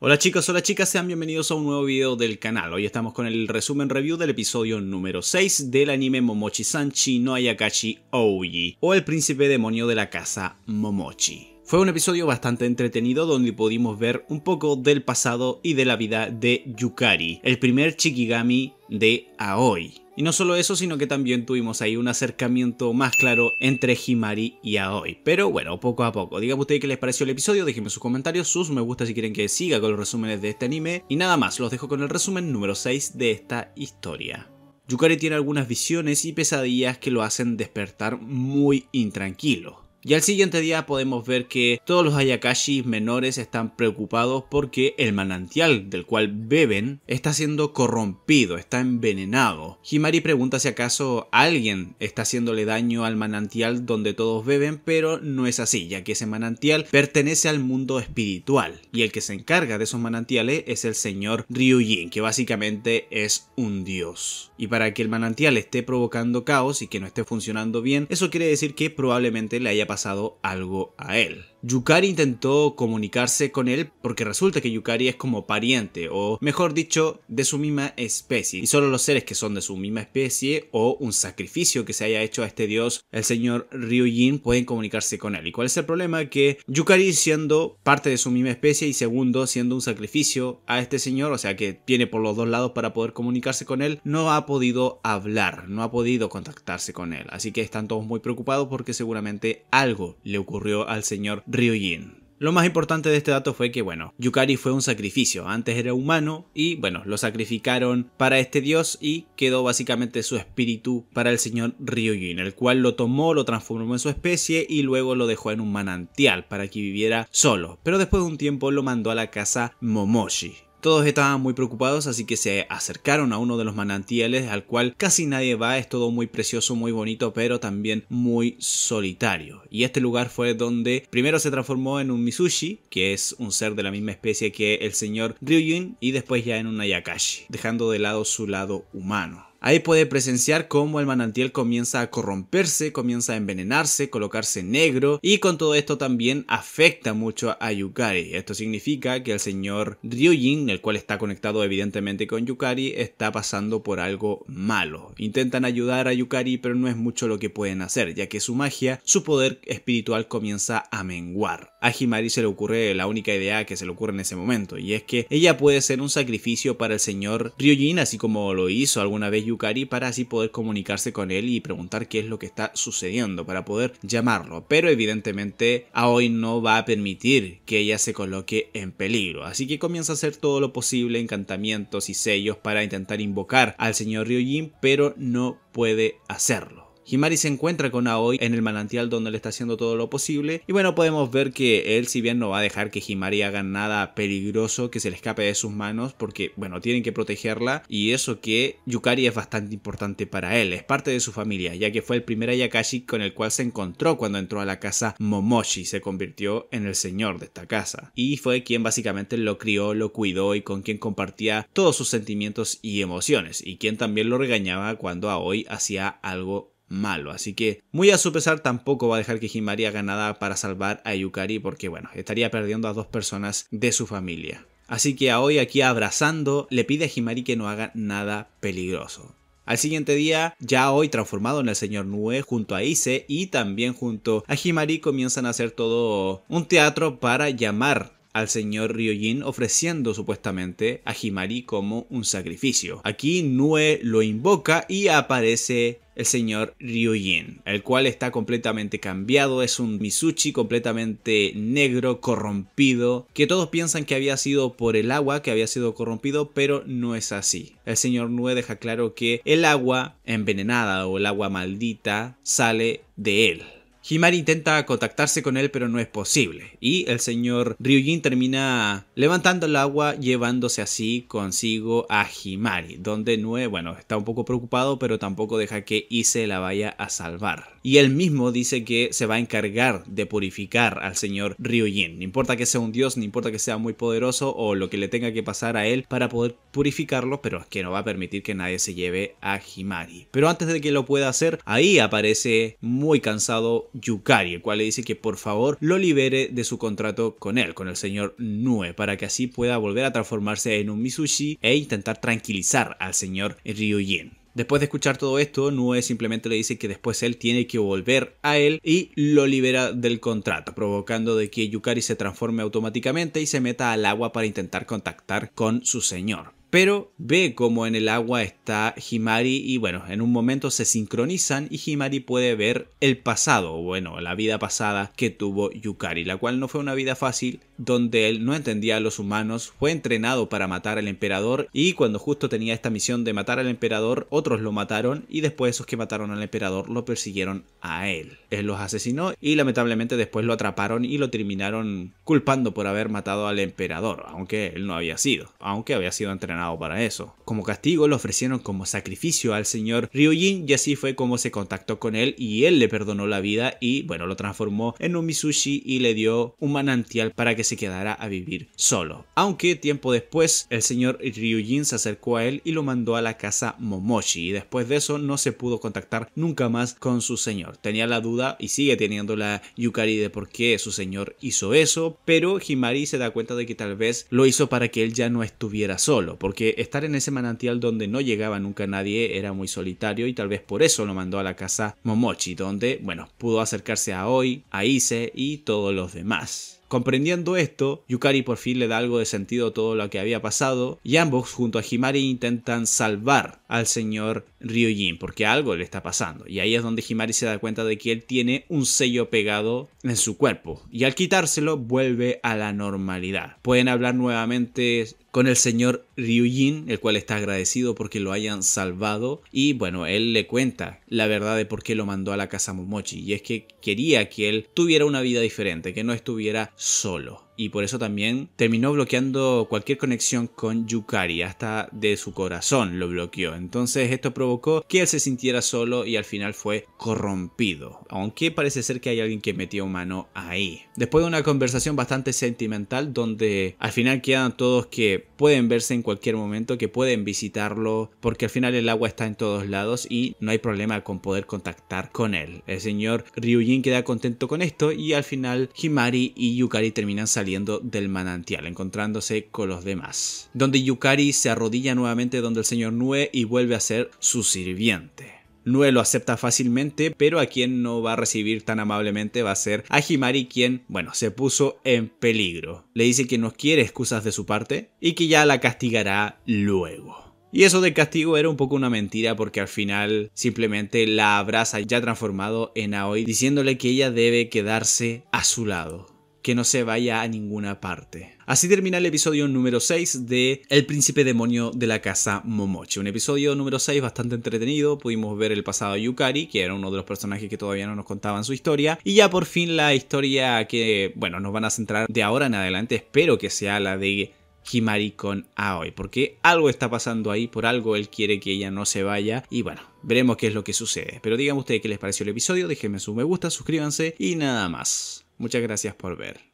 Hola chicos, hola chicas, sean bienvenidos a un nuevo video del canal. Hoy estamos con el resumen review del episodio número 6 del anime Momochi Sanchi no Ayakashi Ouji, o el príncipe demonio de la casa Momochi. Fue un episodio bastante entretenido donde pudimos ver un poco del pasado y de la vida de Yukari, el primer chikigami de Aoi. Y no solo eso, sino que también tuvimos ahí un acercamiento más claro entre Himari y Aoi. Pero bueno, poco a poco. Díganme ustedes qué les pareció el episodio, déjenme sus comentarios, sus me gusta si quieren que siga con los resúmenes de este anime. Y nada más, los dejo con el resumen número 6 de esta historia. Yukari tiene algunas visiones y pesadillas que lo hacen despertar muy intranquilo. Y al siguiente día podemos ver que todos los Hayakashi menores están preocupados porque el manantial del cual beben está siendo corrompido, está envenenado. Himari pregunta si acaso alguien está haciéndole daño al manantial donde todos beben, pero no es así, ya que ese manantial pertenece al mundo espiritual y el que se encarga de esos manantiales es el señor Ryujin, que básicamente es un dios. Y para que el manantial esté provocando caos y que no esté funcionando bien, eso quiere decir que probablemente le haya pasado algo a él. Yukari intentó comunicarse con él porque resulta que Yukari es como pariente o mejor dicho de su misma especie y solo los seres que son de su misma especie o un sacrificio que se haya hecho a este dios el señor Ryujin pueden comunicarse con él y cuál es el problema que Yukari siendo parte de su misma especie y segundo siendo un sacrificio a este señor o sea que tiene por los dos lados para poder comunicarse con él no ha podido hablar no ha podido contactarse con él así que están todos muy preocupados porque seguramente algo le ocurrió al señor Ryujin. Lo más importante de este dato fue que, bueno, Yukari fue un sacrificio, antes era humano y, bueno, lo sacrificaron para este dios y quedó básicamente su espíritu para el señor Ryujin, el cual lo tomó, lo transformó en su especie y luego lo dejó en un manantial para que viviera solo, pero después de un tiempo lo mandó a la casa Momoshi, todos estaban muy preocupados, así que se acercaron a uno de los manantiales al cual casi nadie va, es todo muy precioso, muy bonito, pero también muy solitario. Y este lugar fue donde primero se transformó en un Mizushi, que es un ser de la misma especie que el señor Ryujin, y después ya en un Ayakashi, dejando de lado su lado humano. Ahí puede presenciar cómo el manantial comienza a corromperse, comienza a envenenarse, colocarse negro y con todo esto también afecta mucho a Yukari. Esto significa que el señor Ryujin, el cual está conectado evidentemente con Yukari, está pasando por algo malo. Intentan ayudar a Yukari pero no es mucho lo que pueden hacer ya que su magia, su poder espiritual comienza a menguar. A Himari se le ocurre la única idea que se le ocurre en ese momento y es que ella puede ser un sacrificio para el señor Ryujin así como lo hizo alguna vez Yukari para así poder comunicarse con él y preguntar qué es lo que está sucediendo para poder llamarlo. Pero evidentemente Aoi no va a permitir que ella se coloque en peligro. Así que comienza a hacer todo lo posible, encantamientos y sellos para intentar invocar al señor Ryujin, pero no puede hacerlo. Himari se encuentra con Aoi en el manantial donde le está haciendo todo lo posible. Y bueno, podemos ver que él, si bien no va a dejar que Himari haga nada peligroso que se le escape de sus manos, porque bueno, tienen que protegerla. Y eso que Yukari es bastante importante para él, es parte de su familia, ya que fue el primer Ayakashi con el cual se encontró cuando entró a la casa Momoshi, se convirtió en el señor de esta casa. Y fue quien básicamente lo crió, lo cuidó y con quien compartía todos sus sentimientos y emociones, y quien también lo regañaba cuando Aoi hacía algo malo. Así que, muy a su pesar, tampoco va a dejar que Himari haga nada para salvar a Yukari, porque bueno, estaría perdiendo a dos personas de su familia. Así que hoy aquí abrazando, le pide a Himari que no haga nada peligroso. Al siguiente día, ya hoy transformado en el señor Nue junto a Ise y también junto a Himari comienzan a hacer todo un teatro para llamar al señor Ryojin ofreciendo supuestamente a Himari como un sacrificio. Aquí Nue lo invoca y aparece el señor Ryujin, el cual está completamente cambiado, es un Misuchi completamente negro, corrompido, que todos piensan que había sido por el agua, que había sido corrompido, pero no es así. El señor Nue deja claro que el agua envenenada o el agua maldita sale de él. Himari intenta contactarse con él, pero no es posible. Y el señor Ryujin termina levantando el agua, llevándose así consigo a Himari, donde Nue, bueno, está un poco preocupado, pero tampoco deja que Ise la vaya a salvar y él mismo dice que se va a encargar de purificar al señor Ryujin. No importa que sea un dios, no importa que sea muy poderoso o lo que le tenga que pasar a él para poder purificarlo, pero es que no va a permitir que nadie se lleve a Himari. Pero antes de que lo pueda hacer, ahí aparece muy cansado Yukari, el cual le dice que por favor lo libere de su contrato con él, con el señor Nue, para que así pueda volver a transformarse en un Mizushi e intentar tranquilizar al señor Ryujin. Después de escuchar todo esto, Nue simplemente le dice que después él tiene que volver a él y lo libera del contrato, provocando de que Yukari se transforme automáticamente y se meta al agua para intentar contactar con su señor pero ve como en el agua está Himari y bueno, en un momento se sincronizan y Himari puede ver el pasado, bueno, la vida pasada que tuvo Yukari, la cual no fue una vida fácil, donde él no entendía a los humanos, fue entrenado para matar al emperador y cuando justo tenía esta misión de matar al emperador, otros lo mataron y después esos que mataron al emperador lo persiguieron a él. Él los asesinó y lamentablemente después lo atraparon y lo terminaron culpando por haber matado al emperador, aunque él no había sido, aunque había sido entrenado para eso. Como castigo lo ofrecieron como sacrificio al señor Ryujin y así fue como se contactó con él y él le perdonó la vida y bueno lo transformó en un Mizushi y le dio un manantial para que se quedara a vivir solo. Aunque tiempo después el señor Ryujin se acercó a él y lo mandó a la casa Momoshi y después de eso no se pudo contactar nunca más con su señor. Tenía la duda y sigue teniendo la Yukari de por qué su señor hizo eso, pero Himari se da cuenta de que tal vez lo hizo para que él ya no estuviera solo porque estar en ese manantial donde no llegaba nunca nadie era muy solitario y tal vez por eso lo mandó a la casa Momochi, donde, bueno, pudo acercarse a Oi, a Ise y todos los demás. Comprendiendo esto, Yukari por fin le da algo de sentido a todo lo que había pasado y ambos junto a Himari intentan salvar al señor Ryujin porque algo le está pasando y ahí es donde Himari se da cuenta de que él tiene un sello pegado en su cuerpo y al quitárselo vuelve a la normalidad. Pueden hablar nuevamente con el señor Ryujin, el cual está agradecido porque lo hayan salvado. Y bueno, él le cuenta la verdad de por qué lo mandó a la casa Momochi. Y es que quería que él tuviera una vida diferente, que no estuviera solo y por eso también terminó bloqueando cualquier conexión con Yukari, hasta de su corazón lo bloqueó. Entonces esto provocó que él se sintiera solo y al final fue corrompido, aunque parece ser que hay alguien que metió mano ahí. Después de una conversación bastante sentimental donde al final quedan todos que pueden verse en cualquier momento, que pueden visitarlo, porque al final el agua está en todos lados y no hay problema con poder contactar con él. El señor Ryujin queda contento con esto y al final Himari y Yukari terminan saliendo del manantial, encontrándose con los demás. Donde Yukari se arrodilla nuevamente donde el señor Nue y vuelve a ser su sirviente. Nue lo acepta fácilmente, pero a quien no va a recibir tan amablemente va a ser a Himari, quien, bueno, se puso en peligro. Le dice que no quiere excusas de su parte y que ya la castigará luego. Y eso de castigo era un poco una mentira porque al final simplemente la abraza ya transformado en Aoi diciéndole que ella debe quedarse a su lado que no se vaya a ninguna parte. Así termina el episodio número 6 de El príncipe demonio de la casa Momochi. Un episodio número 6 bastante entretenido. Pudimos ver el pasado de Yukari, que era uno de los personajes que todavía no nos contaban su historia. Y ya por fin la historia que, bueno, nos van a centrar de ahora en adelante. Espero que sea la de Himari con Aoi, porque algo está pasando ahí, por algo él quiere que ella no se vaya y bueno, veremos qué es lo que sucede. Pero díganme ustedes qué les pareció el episodio, déjenme su me gusta, suscríbanse y nada más. Muchas gracias por ver.